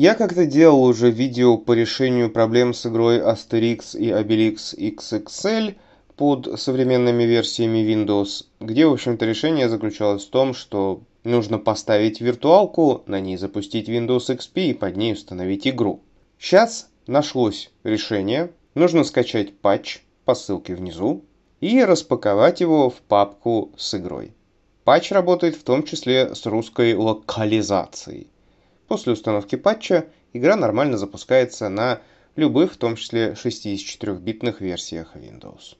Я как-то делал уже видео по решению проблем с игрой Asterix и Obelix XXL под современными версиями Windows, где, в общем-то, решение заключалось в том, что нужно поставить виртуалку, на ней запустить Windows XP и под ней установить игру. Сейчас нашлось решение. Нужно скачать патч по ссылке внизу и распаковать его в папку с игрой. Патч работает в том числе с русской локализацией. После установки патча игра нормально запускается на любых, в том числе 64-битных версиях Windows.